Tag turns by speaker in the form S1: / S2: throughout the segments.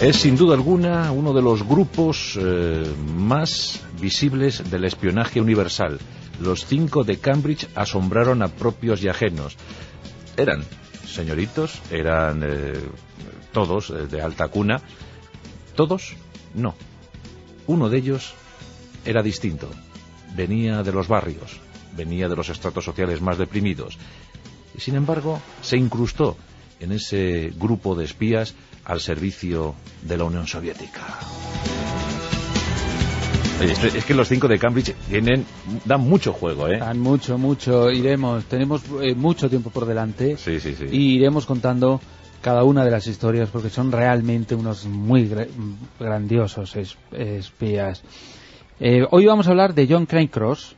S1: Es sin duda alguna uno de los grupos eh, más visibles del espionaje universal. Los cinco de Cambridge asombraron a propios y ajenos. Eran señoritos, eran eh, todos eh, de alta cuna. Todos, no. Uno de ellos era distinto. Venía de los barrios, venía de los estratos sociales más deprimidos. Y sin embargo, se incrustó en ese grupo de espías al servicio de la Unión Soviética. es que los cinco de Cambridge tienen, dan mucho juego, ¿eh?
S2: Dan mucho, mucho. Iremos, tenemos eh, mucho tiempo por delante.
S1: Sí, sí, sí. Y
S2: iremos contando cada una de las historias porque son realmente unos muy grandiosos espías. Eh, hoy vamos a hablar de John Cross,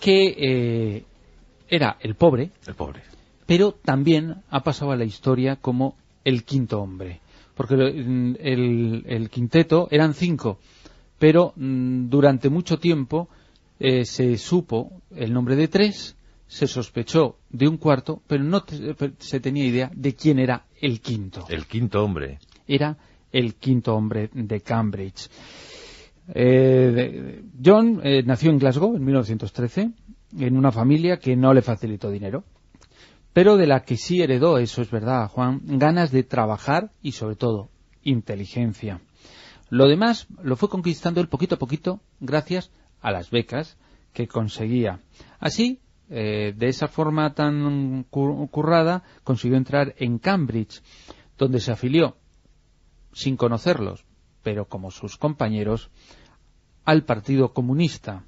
S2: que eh, era el pobre. El pobre pero también ha pasado a la historia como el quinto hombre, porque mm, el, quinteto eran cinco, pero mm, durante mucho tiempo eh, se supo el nombre de tres, se sospechó de un cuarto, pero no se tenía idea de quién era el quinto. El quinto hombre. Era el quinto hombre de Cambridge. Eh, John eh, nació en Glasgow en 1913 en una familia que no le facilitó dinero pero de la que sí heredó, eso es verdad, Juan, ganas de trabajar y sobre todo inteligencia. Lo demás lo fue conquistando él poquito a poquito gracias a las becas que conseguía. Así, eh, de esa forma tan currada, consiguió entrar en Cambridge, donde se afilió, sin conocerlos, pero como sus compañeros, al Partido Comunista.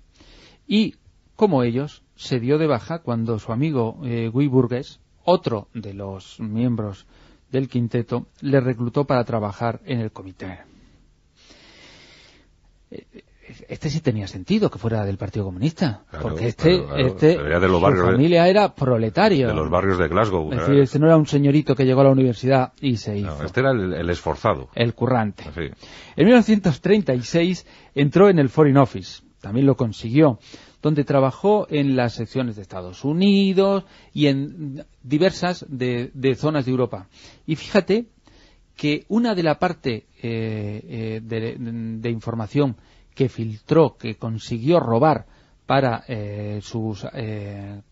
S2: Y como ellos, se dio de baja cuando su amigo eh, Guy Burgess, otro de los miembros del quinteto, le reclutó para trabajar en el comité. Eh, este sí tenía sentido que fuera del Partido Comunista, porque este, este de su familia era proletario. De los
S1: barrios de Glasgow. Es decir,
S2: este no era un señorito que llegó a la universidad y se hizo. este era el, esforzado. El currante. En 1936 entró en el Foreign Office, también lo consiguió donde trabajó en las secciones de Estados Unidos y en diversas de, zonas de Europa. Y fíjate que una de la parte eh, eh, de, información que filtró, que consiguió robar para eh, sus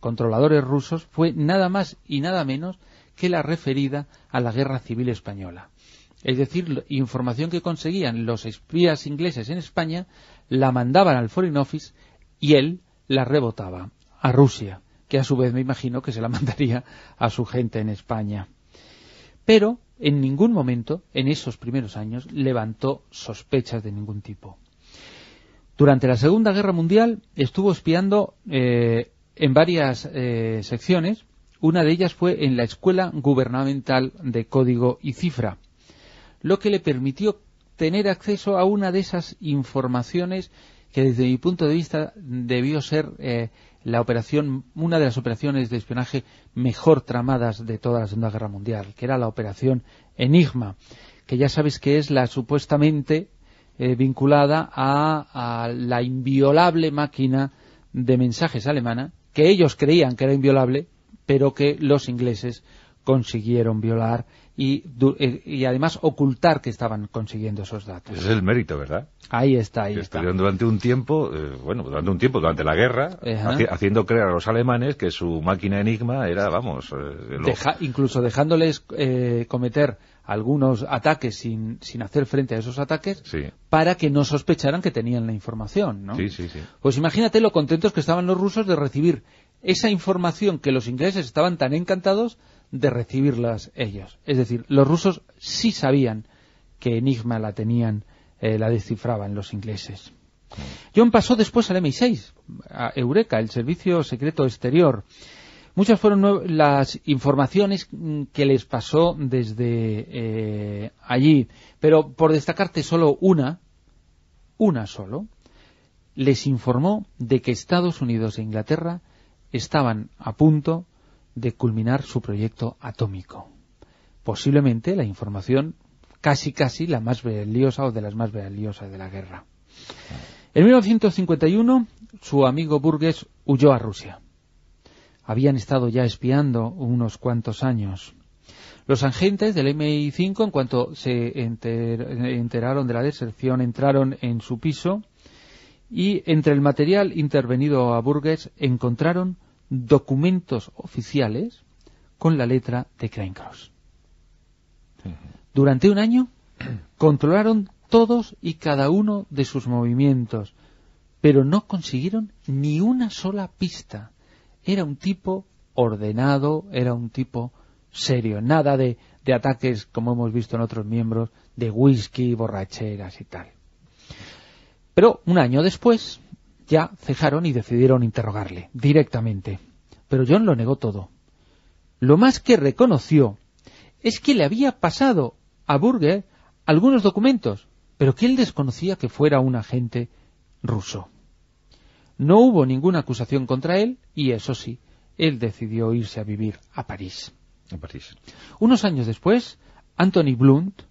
S2: controladores rusos fue nada más y nada menos que la referida a la guerra civil española. Es decir, información que conseguían los espías ingleses en España la mandaban al Foreign Office y él la rebotaba a Rusia, que a su vez me imagino que se la mandaría a su gente en España. Pero en ningún momento, en esos primeros años, levantó sospechas de ningún tipo. Durante la Segunda Guerra Mundial estuvo espiando eh, en varias eh, secciones. Una de ellas fue en la Escuela Gubernamental de Código y Cifra, lo que le permitió tener acceso a una de esas informaciones que desde mi punto de vista debió ser eh, la operación, una de las operaciones de espionaje mejor tramadas de toda la Segunda Guerra Mundial, que era la operación Enigma, que ya sabes que es la supuestamente eh, vinculada a, la inviolable máquina de mensajes alemana, que ellos creían que era inviolable, pero que los ingleses consiguieron violar y, eh, y, además ocultar que estaban consiguiendo
S1: esos datos. Ese es el mérito, ¿verdad? Ahí está, ahí está. Estuvieron durante un tiempo, eh, bueno, durante un tiempo, durante la guerra, haciendo creer a los alemanes que su máquina enigma era, vamos... Eh,
S2: incluso dejándoles cometer algunos ataques sin, hacer frente a esos ataques para que no sospecharan que tenían la información, ¿no? Sí, sí, sí. Pues imagínate lo contentos que estaban los rusos de recibir esa información que los ingleses estaban tan encantados de recibirlas ellos. Es decir, los rusos sí sabían que Enigma la tenían, eh, la descifraban los ingleses. John pasó después al MI6, a Eureka, el Servicio Secreto Exterior. Muchas fueron las informaciones mm, que les pasó desde eh, allí, pero por destacarte solo una, una solo, les informó de que Estados Unidos e Inglaterra estaban a punto de culminar su proyecto atómico. Posiblemente la información casi casi la más valiosa o de las más valiosas de la guerra. En 1951 su amigo Burgess huyó a Rusia. Habían estado ya espiando unos cuantos años. Los agentes del MI5, en cuanto se enteraron de la deserción, entraron en su piso y entre el material intervenido a Burgess encontraron documentos oficiales con la letra de Crane Cross. Durante un año controlaron todos y cada uno de sus movimientos, pero no consiguieron ni una sola pista. Era un tipo ordenado, era un tipo serio, nada de, de ataques como hemos visto en otros miembros, de whisky, borracheras y tal. Pero un año después, ya cejaron y decidieron interrogarle directamente. Pero John lo negó todo. Lo más que reconoció es que le había pasado a Burger algunos documentos, pero que él desconocía que fuera un agente ruso. No hubo ninguna acusación contra él y eso sí, él decidió irse a vivir a París. A París. Unos años después, Anthony Blunt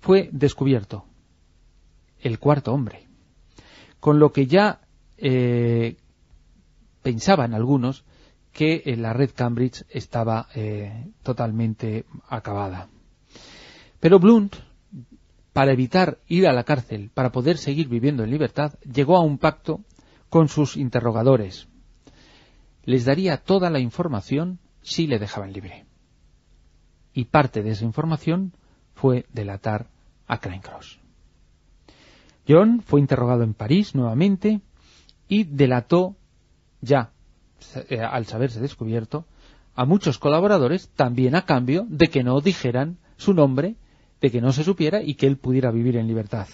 S2: fue descubierto, el cuarto hombre, con lo que ya eh, pensaban algunos que eh, la red Cambridge estaba eh, totalmente acabada. Pero Blunt, para evitar ir a la cárcel, para poder seguir viviendo en libertad, llegó a un pacto con sus interrogadores. Les daría toda la información si le dejaban libre. Y parte de esa información fue delatar a Crane John fue interrogado en París nuevamente y delató ya, eh, al saberse descubierto, a muchos colaboradores también a cambio de que no dijeran su nombre, de que no se supiera y que él pudiera vivir en libertad.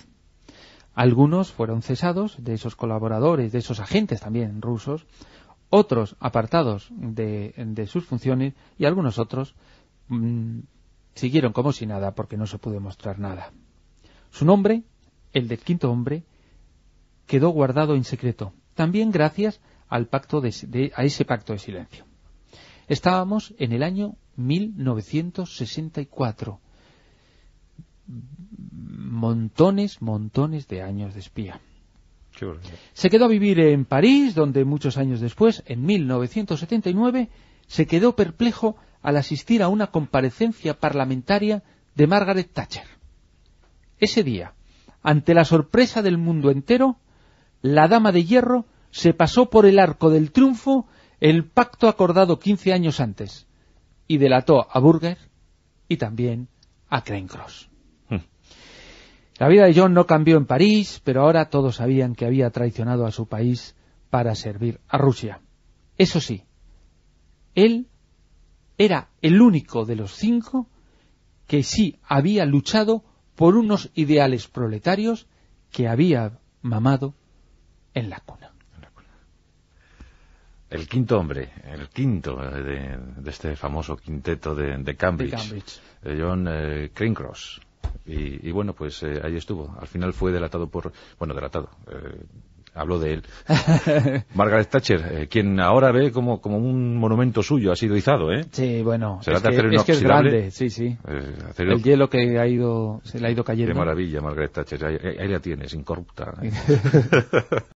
S2: Algunos fueron cesados de esos colaboradores, de esos agentes también rusos, otros apartados de, sus funciones y algunos otros mm, siguieron como si nada porque no se pudo mostrar nada. Su nombre, el del quinto hombre, quedó guardado en secreto también gracias al pacto de, a ese pacto de silencio. Estábamos en el año 1964. Montones, montones de años de espía. Se quedó a vivir en París, donde muchos años después, en 1979, se quedó perplejo al asistir a una comparecencia parlamentaria de Margaret Thatcher. Ese día, ante la sorpresa del mundo entero, la Dama de Hierro se pasó por el arco del triunfo el pacto acordado 15 años antes y delató a Burger y también a Crane hmm. La vida de John no cambió en París, pero ahora todos sabían que había traicionado a su país para servir a Rusia. Eso sí, él era el único de los cinco que sí había luchado por unos ideales proletarios que había mamado en la cuna.
S1: El quinto hombre, el quinto de, este famoso quinteto de, Cambridge, eh, John eh, Y, bueno, pues eh, ahí estuvo. Al final fue delatado por... Bueno, delatado. Eh, habló de él. Margaret Thatcher, quien ahora ve como, como un monumento suyo, ha sido izado, ¿eh? Sí, bueno, es, que, es, que, es grande, sí, sí. El
S2: hielo que ha ido, se le ha ido cayendo. Qué
S1: maravilla, Margaret Thatcher, ahí la tienes, incorrupta.